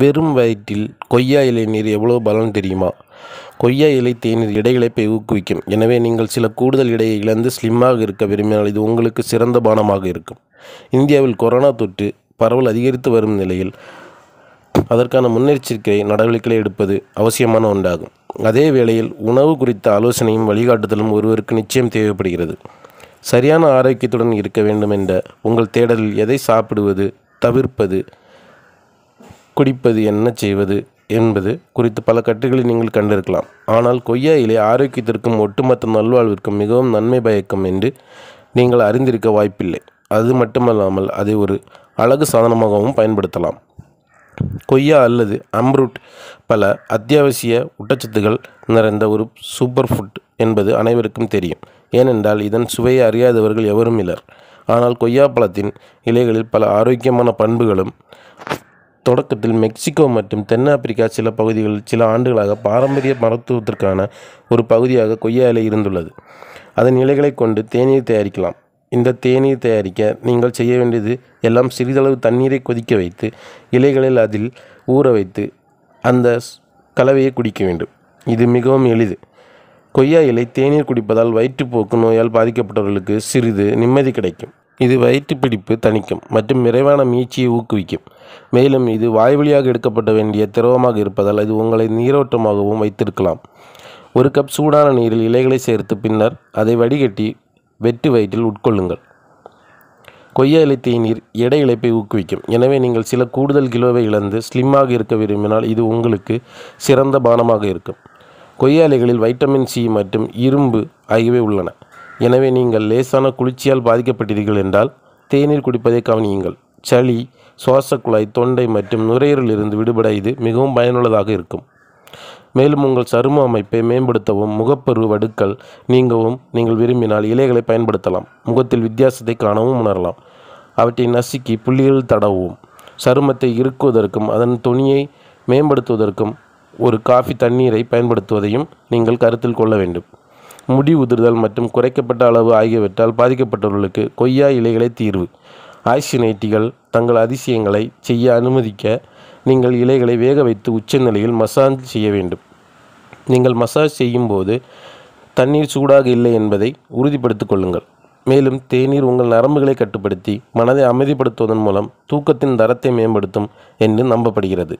வெறும் வயிற்றில் கொய்யா இலை நீர் எவ்வளோ பலன் தெரியுமா கொய்யா இலை தேநீர் இடைகளைப்பை ஊக்குவிக்கும் எனவே நீங்கள் சில கூடுதல் இடையை இழந்து ஸ்லிம்மாக இருக்க விரும்பினால் இது உங்களுக்கு சிறந்த பானமாக இருக்கும் இந்தியாவில் கொரோனா தொற்று பரவல் அதிகரித்து வரும் நிலையில் அதற்கான முன்னெச்சரிக்கை நடவடிக்கைகளை எடுப்பது அவசியமான ஒன்றாகும் அதே வேளையில் உணவு குறித்த ஆலோசனையும் வழிகாட்டுதலும் ஒருவருக்கு நிச்சயம் தேவைப்படுகிறது சரியான ஆரோக்கியத்துடன் இருக்க வேண்டும் என்ற உங்கள் தேடலில் எதை சாப்பிடுவது தவிர்ப்பது குடிப்பது என்ன செய்வது என்பது குறித்து பல கட்டுகளை நீங்கள் கண்டிருக்கலாம் ஆனால் கொய்யா இலை ஆரோக்கியத்திற்கும் ஒட்டுமொத்த நல்வாழ்விற்கும் மிகவும் நன்மை பயக்கும் என்று நீங்கள் அறிந்திருக்க வாய்ப்பில்லை அது மட்டுமல்லாமல் அதை ஒரு அழகு சாதனமாகவும் பயன்படுத்தலாம் கொய்யா அல்லது அம்ரூட் பல அத்தியாவசிய ஊட்டச்சத்துகள் நிறைந்த ஒரு சூப்பர் ஃபுட் என்பது அனைவருக்கும் தெரியும் ஏனென்றால் இதன் சுவையை அறியாதவர்கள் எவரும் இல்லை ஆனால் கொய்யா பழத்தின் இலைகளில் பல ஆரோக்கியமான பண்புகளும் தொடக்கத்தில் மெக்சிகோ மற்றும் தென்னாப்பிரிக்கா சில பகுதிகளில் சில ஆண்டுகளாக பாரம்பரிய மருத்துவத்திற்கான ஒரு பகுதியாக கொய்யா இலை இருந்துள்ளது அதன் இலைகளை கொண்டு தேநீர் தயாரிக்கலாம் இந்த தேநீர் தயாரிக்க நீங்கள் செய்ய வேண்டியது எல்லாம் சிறிதளவு தண்ணீரை கொதிக்க வைத்து இலைகளில் அதில் ஊற வைத்து அந்த கலவையை குடிக்க வேண்டும் இது மிகவும் எளிது கொய்யா இலை தேநீர் குடிப்பதால் வயிற்றுப்போக்கு நோயால் பாதிக்கப்பட்டவர்களுக்கு சிறிது நிம்மதி கிடைக்கும் இது வயிற்றுப்பிடிப்பு தணிக்கும் மற்றும் விரைவான மீச்சியை ஊக்குவிக்கும் மேலும் இது வாய்வழியாக எடுக்கப்பட வேண்டிய திரவமாக இருப்பதால் இது உங்களை நீரோட்டமாகவும் வைத்திருக்கலாம் ஒரு கப் சூடான நீரில் இலைகளை சேர்த்து பின்னர் அதை வடிகட்டி வெட்டு வயிற்றில் உட்கொள்ளுங்கள் கொய்யா இலை தேநீர் எடை இழப்பை ஊக்குவிக்கும் எனவே நீங்கள் சில கூடுதல் கிலோவை இழந்து ஸ்லிம்மாக இருக்க விரும்பினால் இது உங்களுக்கு சிறந்த பானமாக இருக்கும் கொய்யா இலைகளில் வைட்டமின் சி மற்றும் இரும்பு ஆகியவை உள்ளன எனவே நீங்கள் லேசான குளிர்ச்சியால் பாதிக்கப்பட்டீர்கள் என்றால் தேநீர் குடிப்பதை கவனியுங்கள் சளி சுவாச குழாய் தொண்டை மற்றும் நுரையீரலிருந்து விடுபட இது மிகவும் பயனுள்ளதாக இருக்கும் மேலும் உங்கள் சரும அமைப்பை மேம்படுத்தவும் முகப்பரு வடுக்கள் நீங்கவும் நீங்கள் விரும்பினால் இலைகளை பயன்படுத்தலாம் முகத்தில் வித்தியாசத்தை காணவும் உணரலாம் அவற்றை நசுக்கி புள்ளிகள் தடவும் சருமத்தை இருக்குவதற்கும் அதன் துணியை மேம்படுத்துவதற்கும் ஒரு காஃபி தண்ணீரை பயன்படுத்துவதையும் நீங்கள் கருத்தில் கொள்ள வேண்டும் முடி உதிர்தல் மற்றும் குறைக்கப்பட்ட அளவு ஆகியவற்றால் பாதிக்கப்பட்டவர்களுக்கு கொய்யா இலைகளை தீர்வு ஆக்சினைட்டிகள் தங்கள் அதிசயங்களை செய்ய அனுமதிக்க நீங்கள் இலைகளை வேக வைத்து உச்ச நிலையில் மசாஜ் செய்ய வேண்டும் நீங்கள் மசாஜ் செய்யும் போது தண்ணீர் சூடாக இல்லை என்பதை உறுதிப்படுத்திக் கொள்ளுங்கள் மேலும் தேநீர் உங்கள் நரம்புகளை கட்டுப்படுத்தி மனதை அமைதிப்படுத்துவதன் மூலம் தூக்கத்தின் தரத்தை மேம்படுத்தும் என்று நம்பப்படுகிறது